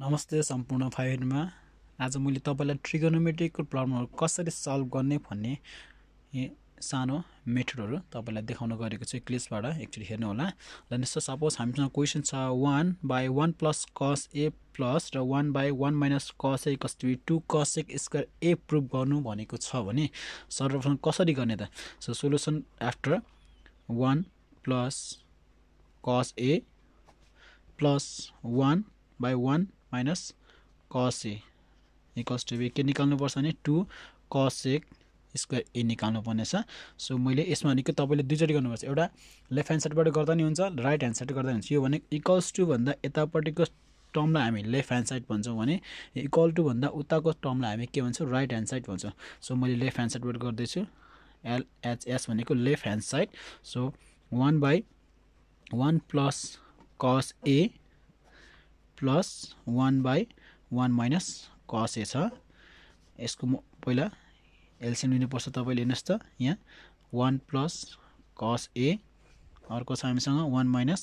नमस्ते सम्पूर्ण फाइभमा आज मैले तपाईँलाई ट्रिगोनोमेट्रिकको प्रब्लमहरू कसरी सल्भ गर्ने भन्ने सानो मेथडहरू तपाईँलाई देखाउन गरेको छु क्लिसबाट एकचोटि हेर्नुहोला र यस्तो सपोज हामीसँग क्वेसन छ one by one plus cos A plus र one by one minus cos A कस टु टु कस एक स्क्वायर ए प्रुभ गर्नु भनेको छ भने सर्वप्रथम कसरी गर्ने त so solution after one plus cos A plus one by one minus cos A equals to be के निकाल्नुपर्छ भने टु कस एक स्क्वायर ए निकाल्नु सो मैले यसमा भनेको तपाईँले दुईचोटि गर्नुपर्छ एउटा लेफ्ट ह्यान्ड साइडबाट गर्दा नि हुन्छ राइट ह्यान्ड साइड गर्दा नि हुन्छ यो भने इक्वल्स टु भन्दा यतापट्टिको टर्मलाई हामी लेफ्ट ह्यान्ड साइड भन्छौँ भने इक्वल टु भन्दा उताको टर्मलाई हामी के भन्छौँ राइट ह्यान्ड साइड भन्छौँ सो मैले लेफ्ट ह्यान्ड साइडबाट गर्दैछु एलएचएस भनेको left hand side so one by one plus cos A plus one by one minus cos A छ यसको पहिला एलसिएम लिनुपर्छ तपाईँले हेर्नुहोस् त यहाँ वान प्लस कस ए अर्को छ हामीसँग वान माइनस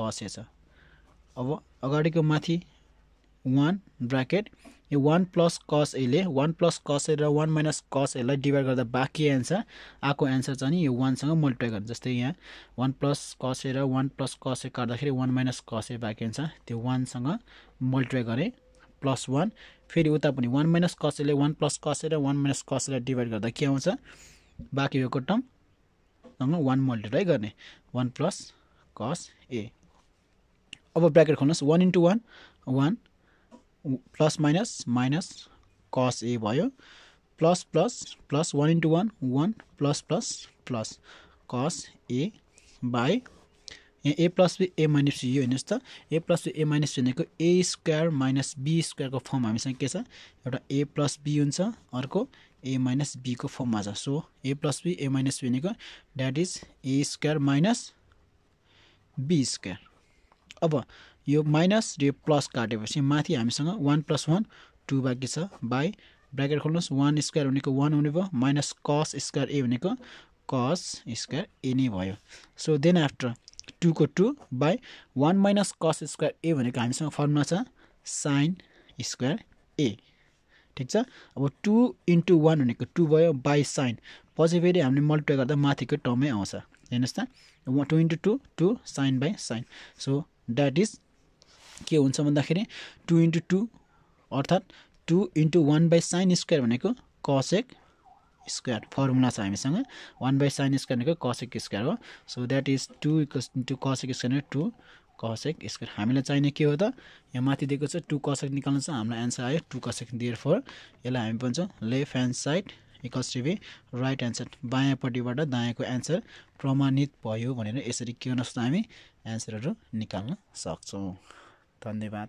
कस ए छ अब अगाडिको माथि वान ब्राकेट यो वान प्लस कस एले वान प्लस कस ए र वान माइनस कस एलाई डिभाइड गर्दा बाँकी एन्सर आएको एन्सर चाहिँ नि यो वानसँग मल्टिप्लाई गर्छ जस्तै यहाँ वान प्लस कस ए र वान प्लस कस ए काट्दाखेरि वान माइनस कस ए बाँकी एन्सर त्यो वानसँग मल्टिप्लाई गरेँ प्लस वान फेरि उता पनि वान माइनस कसैले वान प्लस ए र वान माइनस एलाई डिभाइड गर्दा के आउँछ बाँकी भएको टर्मसँग वान मल्टिप्लाई गर्ने वान प्लस कस ए अब ब्राकेट खोल्नुहोस् one into one one plus minus minus cos A भयो plus plus plus one into one one plus plus plus cos A by यहाँ A plus B A minus यो हेर्नुहोस् त A plus B A minus भनेको A square minus B स्क्वायरको form हामीसँग के छ एउटा ए प्लस बी हुन्छ अर्को ए माइनस बीको फर्ममा छ so A plus B A minus भनेको that is A square minus B square अब यो माइनस र यो प्लस काटेपछि माथि हामीसँग वान प्लस वान टू बाँकी छ बाई ब्राकेट खोल्नुहोस् वान स्क्वायर भनेको वान हुने भयो माइनस कस स्क्वायर ए भनेको कस स्क्वायर ए नै भयो सो देन आफ्टर टूको two by one minus cos square A भनेको हामीसँग फर्मुला छ साइन स्क्वायर ए ठिक छ अब टू इन्टु वान भनेको टू भयो बाई साइन पछि फेरि हामीले मल्टिप्लाई गर्दा माथिको टर्मै आउँछ हेर्नुहोस् त two into two two sine by sine so that is के हुन्छ भन्दाखेरि टु इन्टु टू अर्थात् two into one by sine square भनेको कसेक स्क्वायर फर्मुला छ हामीसँग वान बाई साइन स्क्वायर भनेको कसेक स्क्वायर हो so that is two equals into cosec square two cosec square हामीलाई चाहिने के हो त यहाँ माथि दिएको छ टु कसेक निकाल्नु छ हाम्रो एन्सर आयो टु कसेक दियर फोर यसलाई हामी भन्छौँ left hand side equals to be right hand side बायाँपट्टिबाट दायाँको एन्सर प्रमाणित भयो भनेर यसरी के गर्न सक्छौँ हामी एन्सरहरू निकाल्न सक्छौँ धन्यवाद